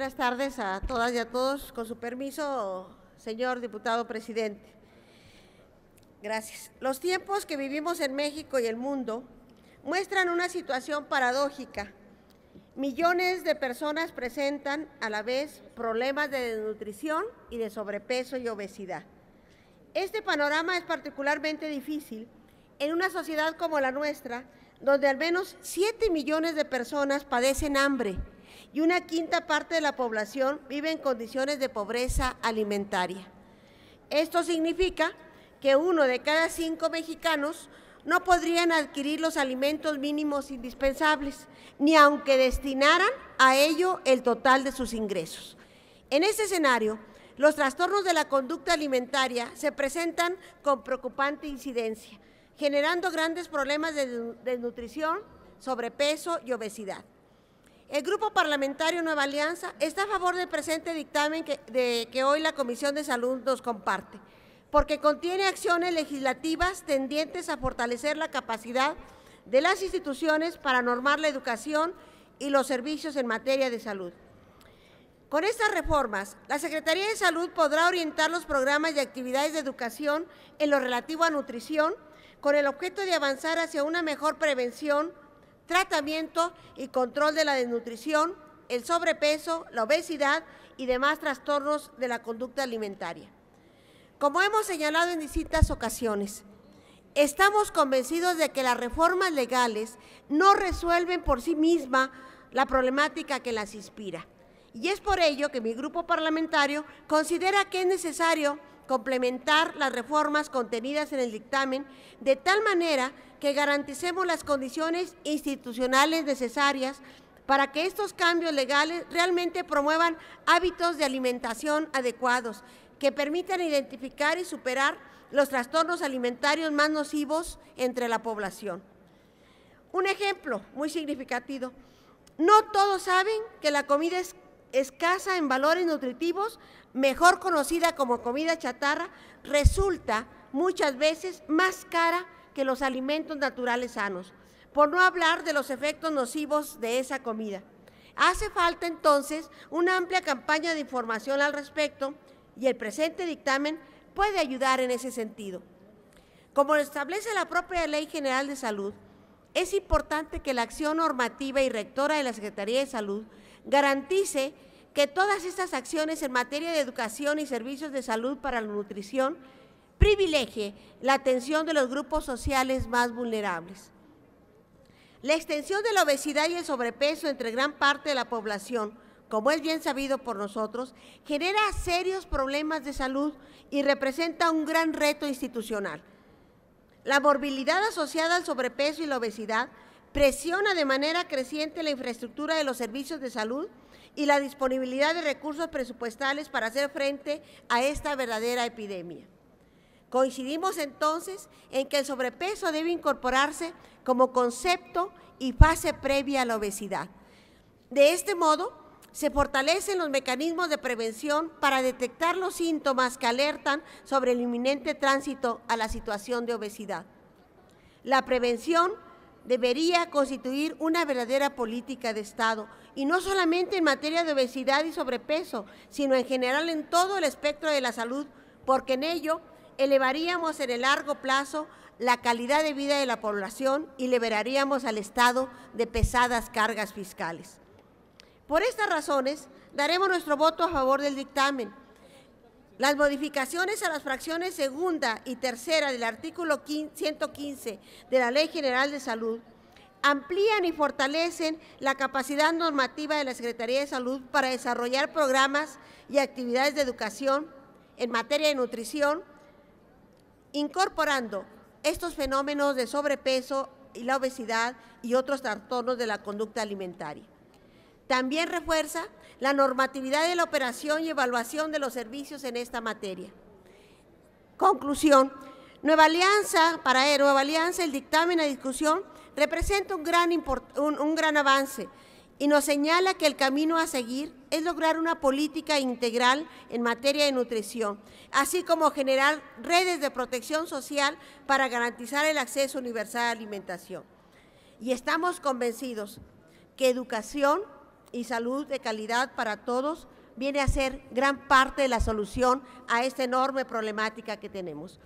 Buenas tardes a todas y a todos. Con su permiso, señor diputado presidente. Gracias. Los tiempos que vivimos en México y el mundo muestran una situación paradójica. Millones de personas presentan a la vez problemas de desnutrición y de sobrepeso y obesidad. Este panorama es particularmente difícil en una sociedad como la nuestra, donde al menos 7 millones de personas padecen hambre y una quinta parte de la población vive en condiciones de pobreza alimentaria. Esto significa que uno de cada cinco mexicanos no podrían adquirir los alimentos mínimos indispensables, ni aunque destinaran a ello el total de sus ingresos. En ese escenario, los trastornos de la conducta alimentaria se presentan con preocupante incidencia, generando grandes problemas de desnutrición, sobrepeso y obesidad. El Grupo Parlamentario Nueva Alianza está a favor del presente dictamen que, de, que hoy la Comisión de Salud nos comparte, porque contiene acciones legislativas tendientes a fortalecer la capacidad de las instituciones para normar la educación y los servicios en materia de salud. Con estas reformas, la Secretaría de Salud podrá orientar los programas y actividades de educación en lo relativo a nutrición con el objeto de avanzar hacia una mejor prevención, tratamiento y control de la desnutrición, el sobrepeso, la obesidad y demás trastornos de la conducta alimentaria. Como hemos señalado en distintas ocasiones, estamos convencidos de que las reformas legales no resuelven por sí misma la problemática que las inspira. Y es por ello que mi grupo parlamentario considera que es necesario complementar las reformas contenidas en el dictamen de tal manera que garanticemos las condiciones institucionales necesarias para que estos cambios legales realmente promuevan hábitos de alimentación adecuados que permitan identificar y superar los trastornos alimentarios más nocivos entre la población. Un ejemplo muy significativo. No todos saben que la comida es escasa en valores nutritivos, mejor conocida como comida chatarra, resulta muchas veces más cara que los alimentos naturales sanos, por no hablar de los efectos nocivos de esa comida. Hace falta entonces una amplia campaña de información al respecto y el presente dictamen puede ayudar en ese sentido. Como establece la propia Ley General de Salud, es importante que la acción normativa y rectora de la Secretaría de Salud garantice que todas estas acciones en materia de educación y servicios de salud para la nutrición privilegie la atención de los grupos sociales más vulnerables. La extensión de la obesidad y el sobrepeso entre gran parte de la población, como es bien sabido por nosotros, genera serios problemas de salud y representa un gran reto institucional. La morbilidad asociada al sobrepeso y la obesidad presiona de manera creciente la infraestructura de los servicios de salud y la disponibilidad de recursos presupuestales para hacer frente a esta verdadera epidemia. Coincidimos entonces en que el sobrepeso debe incorporarse como concepto y fase previa a la obesidad. De este modo, se fortalecen los mecanismos de prevención para detectar los síntomas que alertan sobre el inminente tránsito a la situación de obesidad. La prevención debería constituir una verdadera política de Estado, y no solamente en materia de obesidad y sobrepeso, sino en general en todo el espectro de la salud, porque en ello elevaríamos en el largo plazo la calidad de vida de la población y liberaríamos al Estado de pesadas cargas fiscales. Por estas razones, daremos nuestro voto a favor del dictamen, las modificaciones a las fracciones segunda y tercera del artículo 115 de la Ley General de Salud amplían y fortalecen la capacidad normativa de la Secretaría de Salud para desarrollar programas y actividades de educación en materia de nutrición, incorporando estos fenómenos de sobrepeso y la obesidad y otros trastornos de la conducta alimentaria. También refuerza la normatividad de la operación y evaluación de los servicios en esta materia. Conclusión. Nueva Alianza, para e, Nueva Alianza, el dictamen a discusión representa un gran, un, gran avance y nos señala que el camino a seguir es lograr una política integral en materia de nutrición, así como generar redes de protección social para garantizar el acceso universal a alimentación. Y estamos convencidos que educación y salud de calidad para todos viene a ser gran parte de la solución a esta enorme problemática que tenemos.